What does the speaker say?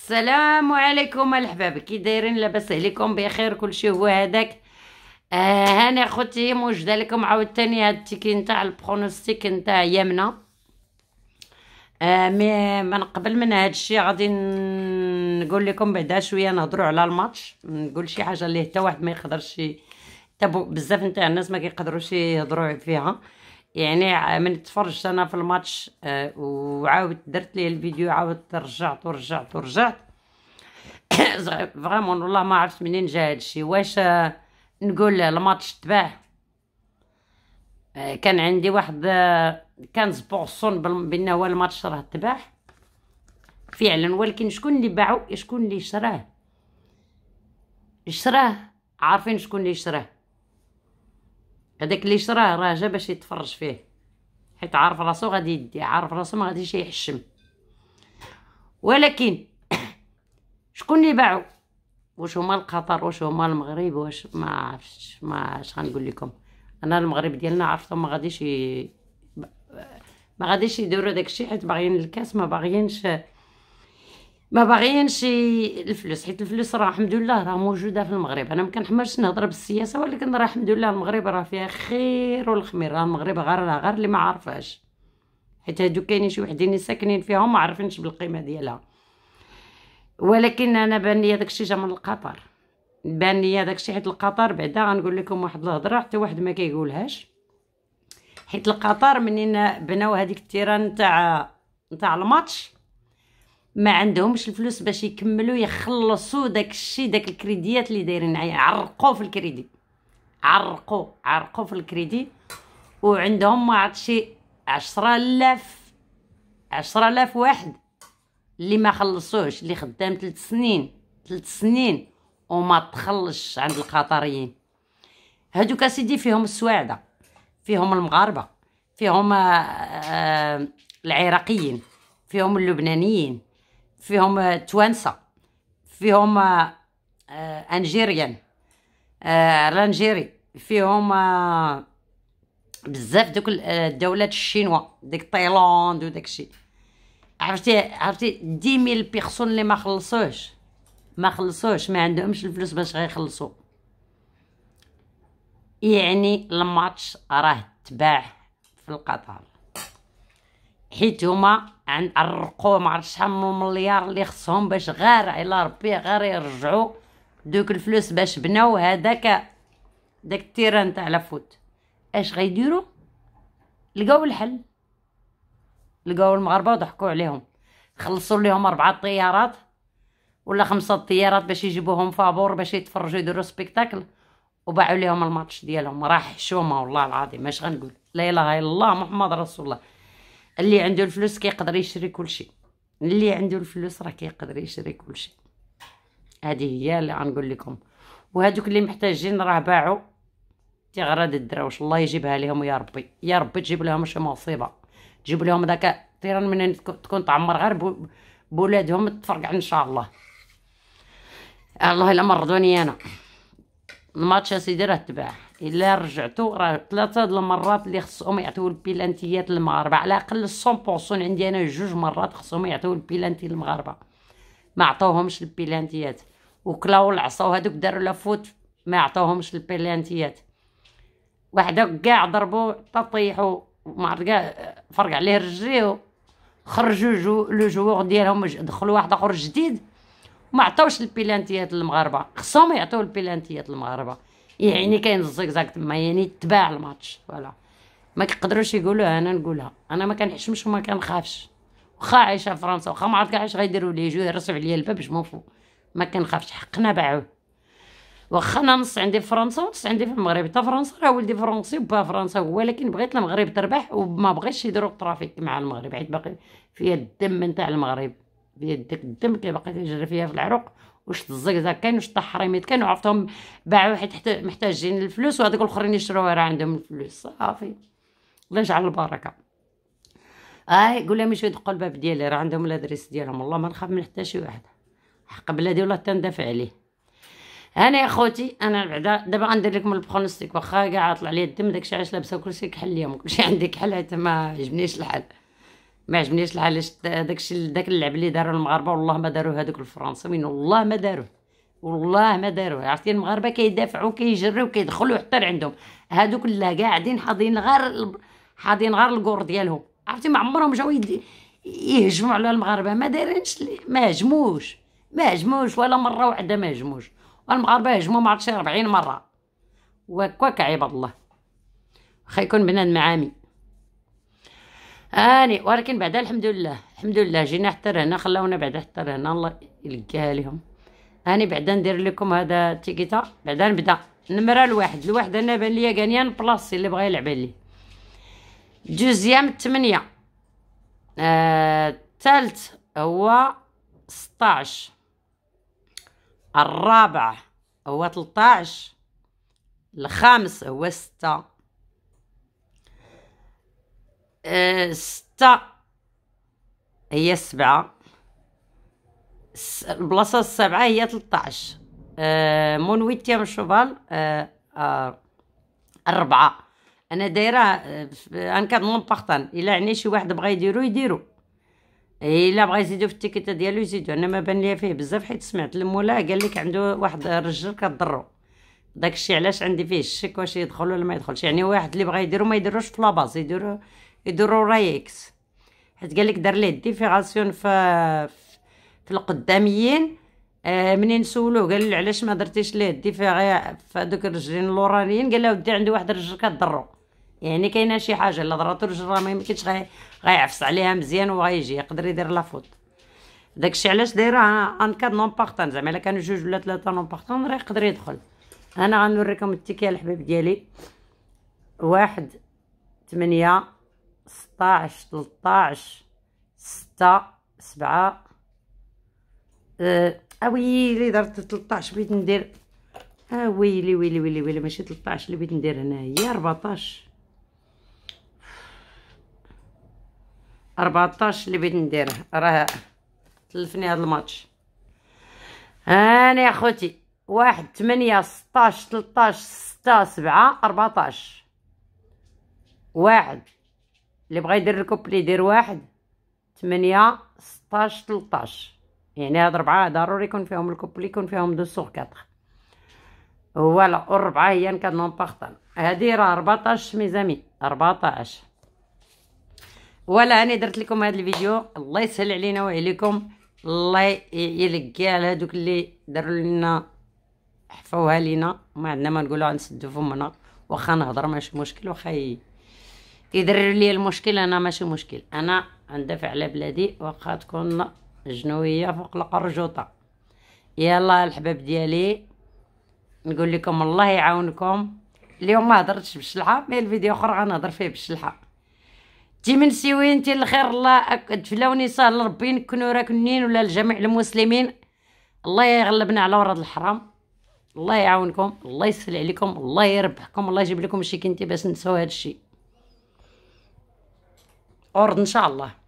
السلام عليكم الحباب كي دايرين لاباس عليكم بخير كلشي هو هذاك آه هاني اخوتي موجده لكم عاوتاني هاد التيكي نتاع البرونوستيك نتاع يمنا آه مي من قبل من هاد الشيء غادي نقول لكم بعدا شويه نهضروا على الماتش نقول شي حاجه اللي حتى واحد ما يقدرش حتى بزاف نتاع الناس ما كيقدروش يهضروا فيها يعني من تفرجت انا في الماتش آه، وعاود درت ليه الفيديو عاود رجعت ورجعت ورجعت فريمون والله ما عرفت منين جا هادشي واش آه، نقول الماتش تباع آه، كان عندي واحد سبورسون بان هو الماتش راه تباع فعلا ولكن شكون اللي باعو شكون اللي شراه شراه عارفين شكون اللي شراه هذاك اللي شراه راه جا باش يتفرج فيه حيت عارف راسو غادي يدي عارف راسو ما غاديش يحشم ولكن شكون اللي باعو واش هما القطر واش هما المغرب واش ما عرفتش ما اش غنقول لكم انا المغرب ديالنا عرفتهم ما غاديش ي... ما غاديش يديروا داكشي حيت باغيين الكاس ما باغيينش ما باغيينش الفلوس حيت الفلوس راه الحمد لله راه موجوده في المغرب انا ما كنحملش نهضر بالسياسه ولكن راه الحمد لله المغرب راه فيها خير والخمير راه المغرب غير راه غير اللي ما عارفاش حيت هادو كاينين شي وحدين ساكنين فيهم ما عارفينش بالقيمه ديالها ولكن انا بان لي داكشي جا من القطر بان لي داكشي حيت القطر بعدا غنقول لكم واحد الهضره حتى واحد ما كيقولهاش حيت القطر منين بناو هذيك التيران تاع تاع الماتش ما عندهمش الفلوس باش يكملوا يخلصوا داك الشيء داك الكريديات اللي دايرين عرقوا في الكريدي عرقوا عرقوا في الكريدي وعندهم ما عرفت شي 10000 10000 واحد اللي ما خلصوش اللي خدام 3 سنين 3 سنين وما تخلصش عند القطريين هادوك سيدي فيهم السواعده فيهم المغاربه فيهم آه، آه، العراقيين فيهم اللبنانيين فيهم آه، توانسة فيهم انجيريان آه، آه، رانجيري فيهم بزاف دوك الدولات الشينوا ديك تايلاند وداك الشيء عرفتي عرفتي دي ميل بيرسون اللي ما خلصوش ما خلصوش ما عندهمش الفلوس باش غيخلصوا يعني الماتش راه تباع في القطار حيت هما عن عرقو ما عرفت شحال من مليار اللي خصهم باش غير على ربي غير يرجعوا دوك الفلوس باش بناو هذاك داك التيران تاع لافوت اش غيديروا لقاو الحل لقاو المغاربه وضحكوا عليهم خلصوا ليهم اربعه طيارات ولا خمسه طيارات باش يجيبوهم فابور باش يتفرجوا يديروا سبيكتاكل وباعوا ليهم الماتش ديالهم راح حشومه والله العظيم اش غنقول لا اله الا الله محمد رسول الله اللي عنده الفلوس كيقدر يشري كلشي اللي عنده الفلوس راه كيقدر يشري كلشي هذه هي اللي غنقول لكم وهذوك اللي محتاجين راه باعوا تيغراد الدراوش الله يجيبها لهم يا ربي يا ربي تجيب لهم شي مصيبه تجيب لهم داك الطيران من تكون تعمر غير بولادهم تفرقع ان شاء الله الله الا مرضوني انا الماتش اسيدي راه تباع الا رجعتو راه ثلاثه د المرات اللي خصهم يعطيو البيلانتيات للمغاربه على الاقل 100% عندي انا جوج مرات خصهم يعطيو البيلانتي للمغاربه ما عطاوهمش البيلانتيات وكلاو العصا وهذوك داروا لا فوت ما عطاوهمش البيلانتيات واحد كاع ضربو تطيحو ما عرفت كاع فرق عليه رجليه خرجوا جو لو جوغ ديالهم دخلوا واحد اخر جديد ما عطاوش البيلانتيات للمغاربه خصهم يعطيو البيلانتيات للمغاربه يعني كاين الزيكزاك تما يعني تباع الماتش فوالا ما كيقدروش يقولوا انا نقولها انا ما كنحشمش وما كنخافش واخا عايشه فرنسا واخا ما عرفت كاع اش غيديروا لي جو يرسوا عليا الباب باش ما ما كنخافش حقنا باعوه واخا انا نص عندي في فرنسا ونص عندي في المغرب حتى فرنسا راه ولدي فرنسي وبا فرنسا هو ولكن بغيت المغرب تربح وما بغيتش يديروا الترافيك مع المغرب حيت باقي فيها الدم نتاع المغرب ديال داك الدم كيبقى تيجري فيها في العروق واش الزقزه كاين واش التحريميط كاين وعرفتهم باعوا حيت محتاجين الفلوس وهذوك الاخرين يشروها راه عندهم الفلوس صافي الله يجعل البركه اي قول لهم يمشيو يدقوا الباب ديالي راه عندهم الادريس ديالهم والله ما نخاف من حتى شي واحد حق بلادي والله تندافع عليه انا يا خوتي انا بعدا دابا غندير لكم البروغنوستيك واخا كاع طلع لي الدم داكشي علاش لابسه كرسي كحل ليهم كلشي عندي كحل حتى ما عجبنيش الحال ما عجبنيش الحال علاش داكشي داك اللعب اللي داروا المغاربه والله ما داروا هذوك الفرنسيين والله ما داروه والله ما داروه عرفتي المغاربه كيدافعوا كيجريو كيدخلوا حتى لعندهم هذوك لا قاعدين حاضين غير حاضين غير الكور ديالهم عرفتي ما عمرهم جاو يهجموا على المغاربه ما دايرينش ما هجموش ما هجموش ولا مره واحده ما هجموش المغاربه هجموا مع شي 40 مره وكوك عباد الله خا يكون بنان معامي اني ولكن بعدا الحمد لله الحمد لله جينا حتى لهنا خلاونا بعدا حتى لهنا الله يلقاها لهم اني بعدا ندير لكم هذا تيكيتا بعدا نبدا نمره الواحد الواحد انا بان ليا غانيان بلاصتي اللي بغا يلعب لي دوزيام تمنية آه، الثالث آه هو ستاعش الرابع هو تلطاعش الخامس هو ستة ستة هي سبعة البلاصة السبعة هي تلطاعش آه، مون ويتيام شوفال آه،, أه أربعة أنا دايرة آه، أن كاد مون بارتان إلا عني شي واحد بغا يديرو يديرو إلا بغا يزيدو في التيكيتا ديالو يزيدو أنا ما بان ليا فيه بزاف حيت سمعت المولا قال لك عنده واحد الرجل كضرو داكشي علاش عندي فيه الشك واش يدخل ولا ما يدخلش يعني واحد اللي بغا يديرو ما يديروش في لاباز يديرو يديروا رايكس حيت قال لك دار ليه ديفيغاسيون ف في القداميين آه منين سولوه قال له علاش ما درتيش ليه ديفيغي في دوك الرجلين اللورانيين قال له ودي عندي واحد الرجل كضرو يعني كاينه شي حاجه الا ضراتو الرجل راه ما يمكنش غي... غيعفس عليها مزيان وغيجي يقدر يدير فوت داكشي علاش دايره ان كاد نون بارتان زعما الا كانوا جوج ولا ثلاثه نون بارتان راه يقدر يدخل انا غنوريكم التيكيه الحبيب ديالي واحد ثمانية ستاعش تلطاعش ستة سبعة اه ويلي درت تلطاعش بغيت ندير اه ويلي ويلي ويلي ويلي ماشي تلطاعش اللي بغيت ندير هنايا ربعطاش ربعطاش اللي بغيت ندير راه تلفني هاد الماتش هاني أخوتي واحد تمنية ستاش تلطاش ستة سبعة ربعطاش واحد اللي بغى يدير الكوبلي يدير واحد تمنية ستاش تلطاش يعني هاد ربعة ضروري يكون فيهم الكوبلي يكون فيهم دو سوغ كاطخ فوالا ربعة هي نكاد نون باغطان هادي راه ربعطاش ميزامي ربعطاش فوالا هاني درت لكم هاد الفيديو الله يسهل علينا وعليكم الله يلقى على هادوك اللي دارو لنا حفوها لينا ما عندنا ما نقولو غنسدو فمنا واخا نهضر ماشي مشكل واخا كيدرر لي المشكل انا ماشي مشكل انا ندافع على بلادي واخا تكون جنويه فوق القرجوطه يلا الحباب ديالي نقول لكم الله يعاونكم اليوم ما هضرتش بالشلحه مي الفيديو اخر غنهضر فيه بالشلحه تي من سيوين تي الخير الله تفلاوني سهل ربي نكونو راكنين ولا لجميع المسلمين الله يغلبنا على ورد الحرام الله يعاونكم الله يسهل عليكم الله يربحكم الله يجيب لكم شي كنتي باش نساو هذا الشيء أرض إن شاء الله